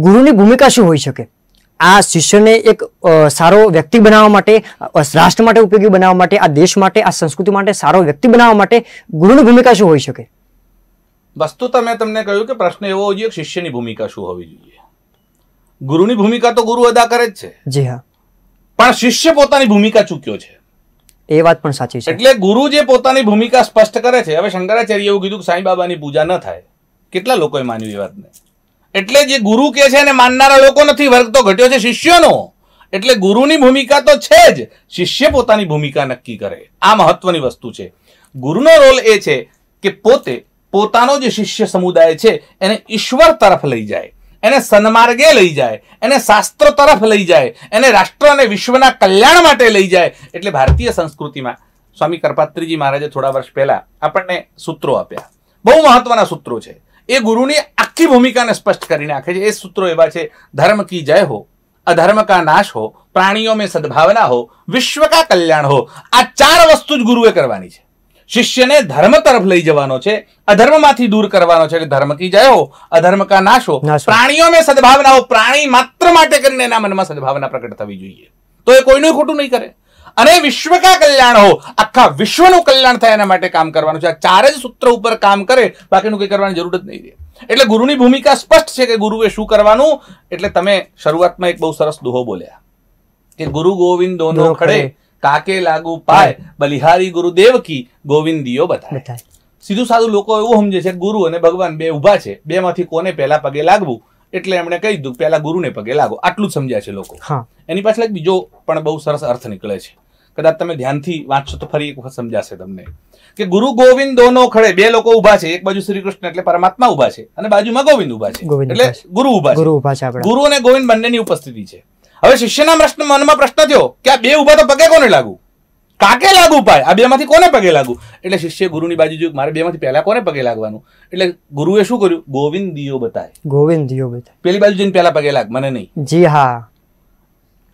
ગુરુની ભૂમિકા શું હોઈ શકે આ શિષ્યને એક સારો વ્યક્તિ બનાવવા માટે રાષ્ટ્ર માટે ઉપયોગી બનાવવા માટે આ દેશ માટે આ સંસ્કૃતિ માટે સારો વ્યક્તિ બનાવવા માટે ગુરુની ભૂમિકા શું હોઈ શકે વસ્તુ તો મેં તમને કહ્યું કે પ્રશ્ન એવો હોવો જોઈએ શિષ્યની ભૂમિકા શું હોવી જોઈએ ગુરુની ભૂમિકા તો ગુરુ અદા કરે જ છે જી હા પણ શિષ્ય પોતાની ભૂમિકા ચૂક્યો છે એ વાત પણ સાચી છે એટલે ગુરુ જે પોતાની ભૂમિકા સ્પષ્ટ કરે છે હવે શંકરાચાર્ય એવું કીધું કે સાંઈ બાબાની પૂજા ન થાય કેટલા લોકોએ માન્યું એ વાતને એટલે જે ગુરુ કે છે એને માનનારા લોકો નથી વર્ગ તો ઘટ્યો છે શિષ્યોનો એટલે ગુરુની ભૂમિકા તો છે જ શિષ્ય પોતાની ભૂમિકા નક્કી કરે આ મહત્વની વસ્તુ છે ગુરુનો રોલ એ છે કે પોતે પોતાનો જે શિષ્ય સમુદાય છે એને ઈશ્વર તરફ લઈ જાય એને સન્માર્ગે લઈ જાય એને શાસ્ત્ર તરફ લઈ જાય એને રાષ્ટ્ર અને વિશ્વના કલ્યાણ માટે લઈ જાય એટલે ભારતીય સંસ્કૃતિમાં સ્વામી કરપાત્રીજી મહારાજે થોડા વર્ષ પહેલા આપણને સૂત્રો આપ્યા બહુ મહત્વના સૂત્રો છે એ ગુરુની આખી ભૂમિકાને સ્પષ્ટ કરી નાખે છે એ સૂત્રો એવા છે ધર્મ કી જય હો અધર્મ કા નાશ હો પ્રાણીઓ મેં સદભાવના હો વિશ્વ કા કલ્યાણ હો આ ચાર વસ્તુ જ ગુરુએ કરવાની છે શિષ્યને ધર્મ તરફ લઈ જવાનો છે અધર્મમાંથી દૂર કરવાનો છે કે ધર્મ કી જય હો અધર્મ કા નાશ હો પ્રાણીઓ મેં સદભાવના હો પ્રાણી માત્ર માટે કરીને એના મનમાં સદભાવના પ્રગટ થવી જોઈએ તો એ કોઈનું ખોટું નહીં કરે અને વિશ્વ કા કલ્યાણ હો આખા વિશ્વનું કલ્યાણ થાય એના માટે કામ કરવાનું છે આ ચાર જ સૂત્ર ઉપર કામ કરે બાકીનું કંઈ કરવાની જરૂર જ નહીં રહે એટલે ગુરુની ભૂમિકા સ્પષ્ટ છે કે ગુરુએ શું કરવાનું એટલે તમે શરૂઆતમાં એક બહુ સરસ દોહો બોલ્યા કે ગુરુ ગોવિંદોનો ખડે કાકે લાગુ પાય બલિહારી ગુરુદેવ કી ગોવિંદીઓ બતાય સીધું સાધું લોકો એવું સમજે છે ગુરુ અને ભગવાન બે ઊભા છે બે માંથી કોને પહેલા પગે લાગવું એટલે એમણે કહી દીધું પહેલા ગુરુને પગે લાગો આટલું જ સમજ્યા છે લોકો એની પાછળ એક બીજો પણ બહુ સરસ અર્થ નીકળે છે કદાચ તમે ધ્યાનથી વાંચશો તો ફરી એક વખત સમજાશે તમને કે ગુરુ ગોવિંદ દોનો ખડે બે લોકો ઉભા છે એક બાજુ શ્રી કૃષ્ણ એટલે પરમાત્મા ઉભા છે અને બાજુમાં ગોવિંદ ઉભા છે એટલે ગુરુ ઉભા ગુરુ ઉભા છે ગુરુ અને ગોવિંદ બંનેની ઉપસ્થિતિ છે હવે શિષ્યના પ્રશ્ન મનમાં પ્રશ્ન થયો કે આ બે ઉભા તો પગે કોને લાગુ કાકે લાગુ પાય આ બેમાંથી કોને પગે લાગુ એટલે શિષ્ય ગુરુની બાજુ જોયું મારે બેમાંથી પહેલા કોને પગે લાગવાનું એટલે ગુરુએ શું કર્યું ગોવિંદ દિયો બતાય ગોવિંદ દિયો બતાય પેલી બાજુ જઈને પહેલા પગે લાગ મને નહીં જી હા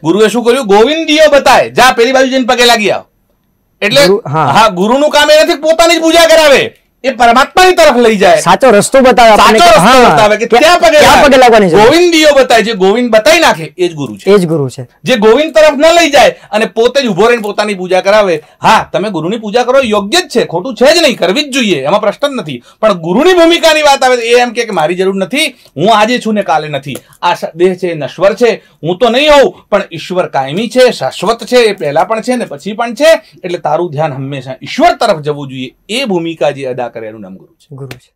ગુરુએ શું કર્યું ગોવિંદીઓ બતાય જા પેલી બાજુ જઈને પગે લાગી આવ એટલે હા ગુરુનું કામ એ નથી પોતાની જ પૂજા કરાવે એ પરમાત્માની તરફ લઈ જાય સાચો રસ્તો બતાવે સાચો રસ્તો બતાવે કે ક્યાં પગે ક્યાં પગે લાગવાની છે ગોવિંદીઓ બતાવે જે ગોવિંદ બતાવી નાખે એ જ ગુરુ છે એ જ ગુરુ છે જે ગોવિંદ તરફ ન લઈ જાય અને પોતે જ ઉભો રહીને પોતાની પૂજા કરાવે હા તમે ગુરુની પૂજા કરો યોગ્ય જ છે ખોટું છે જ નહીં કરવી જ જોઈએ એમાં પ્રશ્ન જ નથી પણ ગુરુની ભૂમિકાની વાત આવે એ એમ કે મારી જરૂર નથી હું આજે છું ને કાલે નથી આ દેહ છે નશ્વર છે હું તો નહીં હોઉં પણ ઈશ્વર કાયમી છે શાશ્વત છે એ પહેલા પણ છે ને પછી પણ છે એટલે તારું ધ્યાન હંમેશા ઈશ્વર તરફ જવું જોઈએ એ ભૂમિકા જે અદા આ એનું નામ ગુરુ છે ગુરુ છે